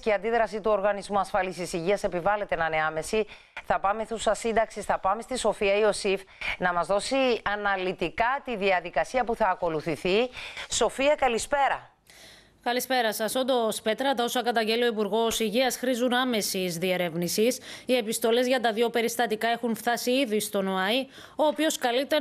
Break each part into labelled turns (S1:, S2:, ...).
S1: και η αντίδραση του Οργανισμού Ασφάλισης Υγείας επιβάλλεται να είναι άμεση. Θα πάμε θούσα σύνταξη, θα πάμε στη Σοφία Ιωσήφ να μας δώσει αναλυτικά τη διαδικασία που θα ακολουθηθεί. Σοφία, καλησπέρα.
S2: Καλησπέρα σας. Όντως, Πέτρα, τα όσα καταγγέλει ο Υπουργός Υγείας χρήζουν άμεσης διερεύνησης. Οι επιστολές για τα δύο περιστατικά έχουν φτάσει ήδη στον ΟΑΗ, ο οποίος καλείται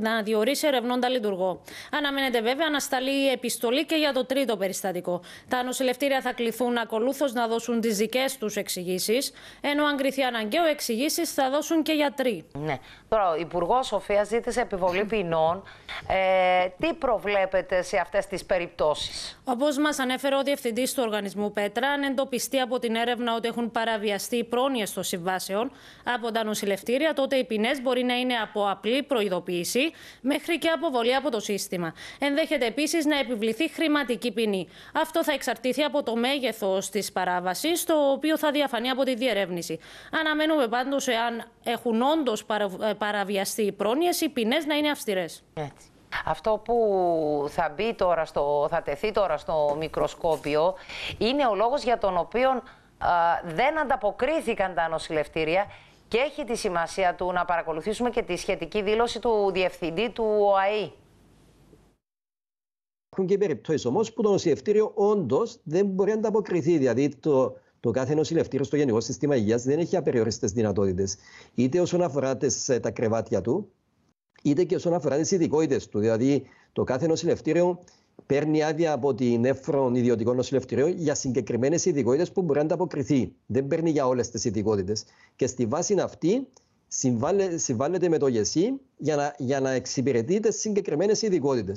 S2: να, διορίσει ερευνώντα λειτουργό. Αναμένεται βέβαια να σταλεί η επιστολή και για το τρίτο περιστατικό. Τα νοσηλευτήρια θα κληθούν ακολούθως να δώσουν τις δικές τους εξηγήσεις, ενώ αν κρυθεί αναγκαίο, εξηγήσεις θα δώσουν και γιατροί.
S1: Ναι. Τώρα, ο Υπουργός Σοφίας ζήτησε επιβολή ποινών ε, τι προβλέπετε σε αυτές τις περιπτώσεις.
S2: Όπως μας ανέφερε ο Διευθυντής του Οργανισμού Πέτρα, αν εντοπιστεί από την έρευνα ότι έχουν παραβιαστεί πρόνοιες των συμβάσεων από τα νοσηλευτήρια, τότε οι ποινές μπορεί να είναι από απλή προειδοποίηση μέχρι και αποβολή από το σύστημα. Ενδέχεται επίσης να επιβληθεί χρηματική ποινή. Αυτό θα εξαρτηθεί από το μέγεθος της παράβασης, το οποίο θα διαφανεί από τη διερεύνηση. Αναμένουμε πάντως εάν έχουν όντως παραβιαστεί οι πρόνοιες, οι ποινές να είναι αυστηρές.
S1: Αυτό που θα μπει τώρα, στο, θα τεθεί τώρα στο μικροσκόπιο, είναι ο λόγος για τον οποίο δεν ανταποκρίθηκαν τα νοσηλευτήρια και έχει τη σημασία του να παρακολουθήσουμε και τη σχετική δήλωση του Διευθυντή του ΟΑΗ.
S3: Υπάρχουν και περιπτώσεις όμως που το νοσηλευτήριο όντως δεν μπορεί να ανταποκριθεί. Δηλαδή, το, το κάθε νοσηλευτήριο στο Γενικό Σύστημα Υγείας δεν έχει απεριόριστες δυνατότητες. Είτε όσον αφορά τα κρεβάτια του, είτε και όσον αφορά τις ειδικότητες του. Δηλαδή, το κάθε νοσηλευτήριο παίρνει άδεια από την έφρον Ιδιωτικό Νοσηλευτήριο για συγκεκριμένες ειδικότητες που μπορεί να ανταποκριθεί. Δεν παίρνει για όλες τις ειδικότητες. Και στη βάση αυτή συμβάλλεται με το ΓΕΣΥ για να, για να εξυπηρετεί τι συγκεκριμένε ειδικότητε.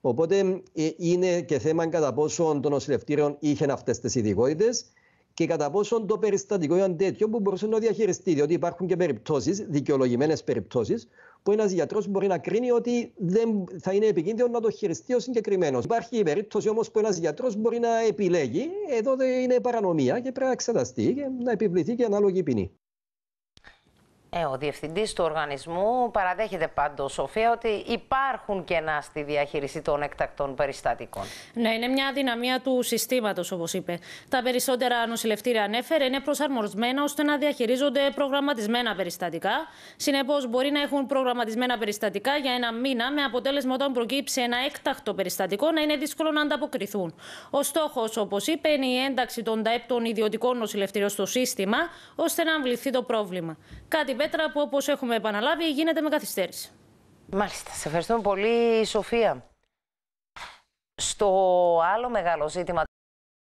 S3: Οπότε ε, είναι και θέμα κατά πόσο των νοσηλευτήριων είχε αυτές τις ειδικότητες και κατά πόσο το περιστατικό ήταν τέτοιο που μπορούσε να διαχειριστεί. Διότι υπάρχουν και περιπτώσεις, δικαιολογημένες περιπτώσεις, που ένας γιατρός μπορεί να κρίνει ότι δεν θα είναι επικίνδυνο να το χειριστεί ο συγκεκριμένος. Υπάρχει η περίπτωση όμως που ένας γιατρός μπορεί να επιλέγει, εδώ είναι παρανομία και πρέπει να εξεταστεί και να επιβληθεί και ανάλογη ποινή.
S1: Ε, ο διευθυντής του οργανισμού παραδέχεται πάντως, Σοφία, ότι υπάρχουν κενά στη διαχείριση των εκτακτών περιστατικών.
S2: Ναι, είναι μια δυναμία του συστήματος, όπως είπε. Τα περισσότερα νοσηλευτήρια ανέφερε είναι προσαρμοσμένα ώστε να διαχειρίζονται προγραμματισμένα περιστατικά. Συνεπώς, μπορεί να έχουν προγραμματισμένα περιστατικά για ένα μήνα, με αποτέλεσμα όταν προκύψει ένα έκτακτο περιστατικό να είναι δύσκολο να ανταποκριθούν. Ο στόχος, όπως είπε, είναι η ένταξη των ταέπτων ιδιωτικών νοσηλευτήριων στο σύστημα, ώστε να αμβληθεί το πρόβλημα. Κάτι μέτρα που, όπως έχουμε επαναλάβει, γίνεται με καθυστέρηση.
S1: Μάλιστα. Σε ευχαριστούμε πολύ, Σοφία. Στο
S2: άλλο μεγάλο ζήτημα.